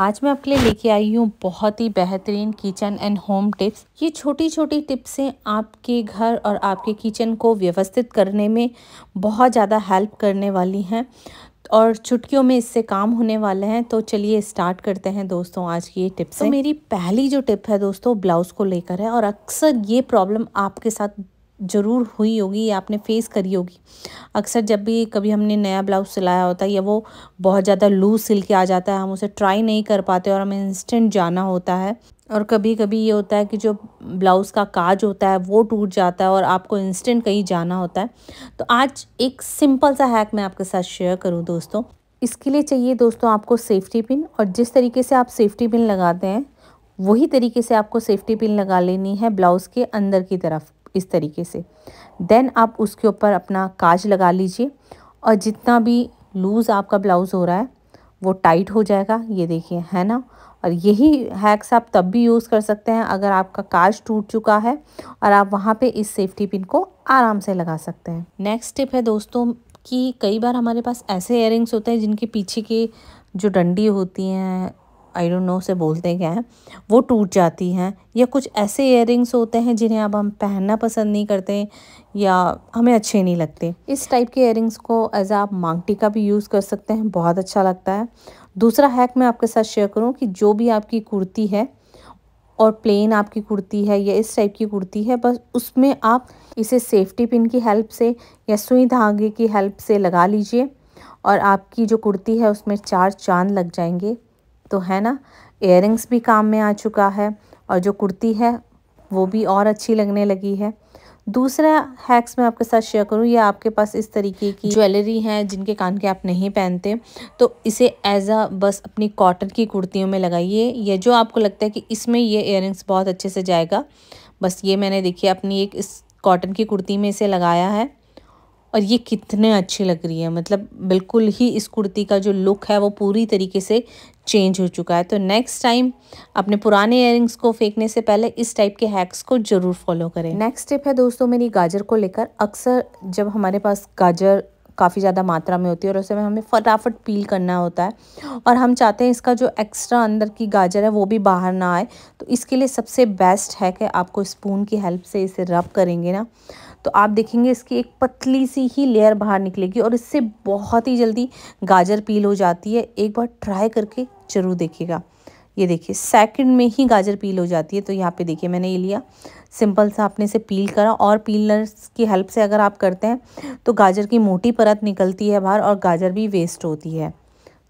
आज मैं आपके लिए लेके आई हूँ बहुत ही बेहतरीन किचन एंड होम टिप्स ये छोटी छोटी टिप्सें आपके घर और आपके किचन को व्यवस्थित करने में बहुत ज़्यादा हेल्प करने वाली हैं और चुटकियों में इससे काम होने वाले हैं तो चलिए स्टार्ट करते हैं दोस्तों आज की ये टिप्स तो मेरी पहली जो टिप है दोस्तों ब्लाउज़ को लेकर है और अक्सर ये प्रॉब्लम आपके साथ ज़रूर हुई होगी या आपने फेस करी होगी अक्सर जब भी कभी हमने नया ब्लाउज सिलाया होता है या वो बहुत ज़्यादा लूज सिल के आ जाता है हम उसे ट्राई नहीं कर पाते और हमें इंस्टेंट जाना होता है और कभी कभी ये होता है कि जो ब्लाउज़ का काज होता है वो टूट जाता है और आपको इंस्टेंट कहीं जाना होता है तो आज एक सिंपल सा हैक मैं आपके साथ शेयर करूँ दोस्तों इसके लिए चाहिए दोस्तों आपको सेफ्टी पिन और जिस तरीके से आप सेफ्टी पिन लगाते हैं वही तरीके से आपको सेफ्टी पिन लगा लेनी है ब्लाउज़ के अंदर की तरफ इस तरीके से देन आप उसके ऊपर अपना काज लगा लीजिए और जितना भी लूज़ आपका ब्लाउज़ हो रहा है वो टाइट हो जाएगा ये देखिए है ना और यही हैक्स आप तब भी यूज़ कर सकते हैं अगर आपका काज टूट चुका है और आप वहाँ पे इस सेफ्टी पिन को आराम से लगा सकते हैं नेक्स्ट टिप है दोस्तों कि कई बार हमारे पास ऐसे एयरिंग्स होते हैं जिनके पीछे के जो डंडी होती हैं आई डोंट नो से बोलते हैं क्या हैं वो टूट जाती हैं या कुछ ऐसे इयर होते हैं जिन्हें अब हम पहनना पसंद नहीं करते या हमें अच्छे नहीं लगते इस टाइप के इयर को एज आप मांग टीका भी यूज़ कर सकते हैं बहुत अच्छा लगता है दूसरा हैक मैं आपके साथ शेयर करूँ कि जो भी आपकी कुर्ती है और प्लेन आपकी कुर्ती है या इस टाइप की कुर्ती है बस उसमें आप इसे सेफ्टी पिन की हेल्प से या सुई धागे की हेल्प से लगा लीजिए और आपकी जो कुर्ती है उसमें चार चांद लग जाएंगे तो है ना इयर भी काम में आ चुका है और जो कुर्ती है वो भी और अच्छी लगने लगी है दूसरा हैक्स मैं आपके साथ शेयर करूं ये आपके पास इस तरीके की ज्वेलरी हैं जिनके कान के आप नहीं पहनते तो इसे एज अ बस अपनी कॉटन की कुर्तियों में लगाइए यह जो आपको लगता है कि इसमें ये इयर बहुत अच्छे से जाएगा बस ये मैंने देखिए अपनी एक इस कॉटन की कुर्ती में इसे लगाया है और ये कितने अच्छी लग रही है मतलब बिल्कुल ही इस कुर्ती का जो लुक है वो पूरी तरीके से चेंज हो चुका है तो नेक्स्ट टाइम अपने पुराने ईयरिंग्स को फेंकने से पहले इस टाइप के हैक्स को ज़रूर फॉलो करें नेक्स्ट स्टेप है दोस्तों मेरी गाजर को लेकर अक्सर जब हमारे पास गाजर काफ़ी ज़्यादा मात्रा में होती है और में हमें फटाफट पील करना होता है और हम चाहते हैं इसका जो एक्स्ट्रा अंदर की गाजर है वो भी बाहर ना आए तो इसके लिए सबसे बेस्ट है कि आपको स्पून की हेल्प से इसे रब करेंगे ना तो आप देखेंगे इसकी एक पतली सी ही लेयर बाहर निकलेगी और इससे बहुत ही जल्दी गाजर पील हो जाती है एक बार ट्राई करके ज़रूर देखिएगा ये देखिए सेकंड में ही गाजर पील हो जाती है तो यहाँ पे देखिए मैंने ये लिया सिंपल सा आपने इसे पील करा और पीलर्स की हेल्प से अगर आप करते हैं तो गाजर की मोटी परत निकलती है बाहर और गाजर भी वेस्ट होती है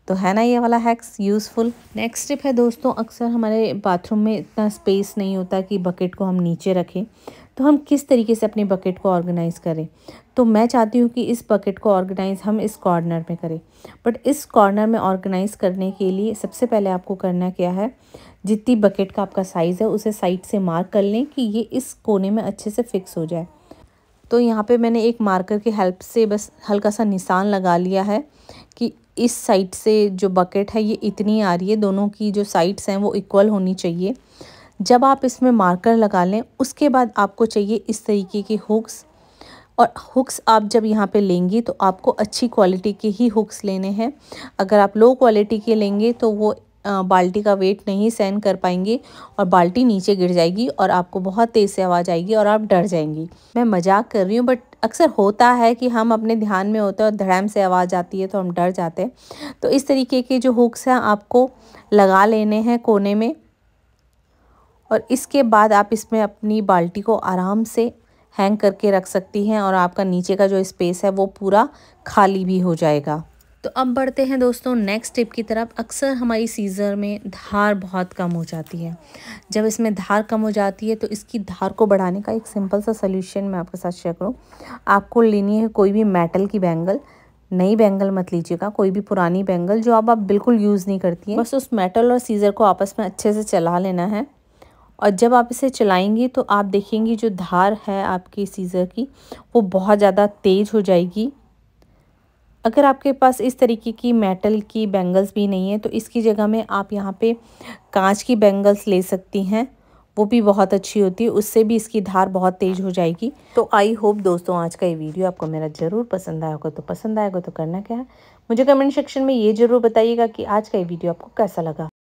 तो है ना ये वाला हैक्स यूज़फुल नेक्स्ट टिप है दोस्तों अक्सर हमारे बाथरूम में इतना स्पेस नहीं होता कि बकेट को हम नीचे रखें तो हम किस तरीके से अपने बकेट को ऑर्गेनाइज़ करें तो मैं चाहती हूँ कि इस बकेट को ऑर्गेनाइज़ हम इस कॉर्नर में करें बट इस कॉर्नर में ऑर्गेनाइज़ करने के लिए सबसे पहले आपको करना क्या है जितनी बकेट का आपका साइज़ है उसे साइड से मार्क कर लें कि ये इस कोने में अच्छे से फिक्स हो जाए तो यहाँ पे मैंने एक मार्कर की हेल्प से बस हल्का सा निशान लगा लिया है कि इस साइड से जो बकेट है ये इतनी आ रही है दोनों की जो साइड्स हैं वो इक्वल होनी चाहिए जब आप इसमें मार्कर लगा लें उसके बाद आपको चाहिए इस तरीके की हुक्स और हुक्स आप जब यहाँ पे लेंगी तो आपको अच्छी क्वालिटी के ही हुक्स लेने हैं अगर आप लो क्वालिटी के लेंगे तो वो बाल्टी का वेट नहीं सहन कर पाएंगे और बाल्टी नीचे गिर जाएगी और आपको बहुत तेज़ से आवाज़ आएगी और आप डर जाएंगी मैं मजाक कर रही हूँ बट अक्सर होता है कि हम अपने ध्यान में होते हैं और धड़ैम से आवाज़ आती है तो हम डर जाते हैं तो इस तरीके के जो हुक्स हैं आपको लगा लेने हैं कोने में और इसके बाद आप इसमें अपनी बाल्टी को आराम से हैंग करके रख सकती हैं और आपका नीचे का जो स्पेस है वो पूरा खाली भी हो जाएगा तो अब बढ़ते हैं दोस्तों नेक्स्ट टिप की तरफ अक्सर हमारी सीज़र में धार बहुत कम हो जाती है जब इसमें धार कम हो जाती है तो इसकी धार को बढ़ाने का एक सिंपल सा सोल्यूशन मैं आपके साथ शेयर करूँ आपको लेनी है कोई भी मेटल की बैंगल नई बैंगल मत लीजिएगा कोई भी पुरानी बैंगल जो अब आप बिल्कुल यूज़ नहीं करती है बस उस मेटल और सीज़र को आपस में अच्छे से चला लेना है और जब आप इसे चलाएंगे तो आप देखेंगे जो धार है आपकी सीज़र की वो बहुत ज़्यादा तेज़ हो जाएगी अगर आपके पास इस तरीके की मेटल की बैंगल्स भी नहीं है तो इसकी जगह में आप यहाँ पे कांच की बैंगल्स ले सकती हैं वो भी बहुत अच्छी होती है उससे भी इसकी धार बहुत तेज़ हो जाएगी तो आई होप दोस्तों आज का ये वीडियो आपको मेरा ज़रूर पसंद आएगा तो पसंद आएगा तो करना क्या है मुझे कमेंट सेक्शन में ये ज़रूर बताइएगा कि आज का ये वीडियो आपको कैसा लगा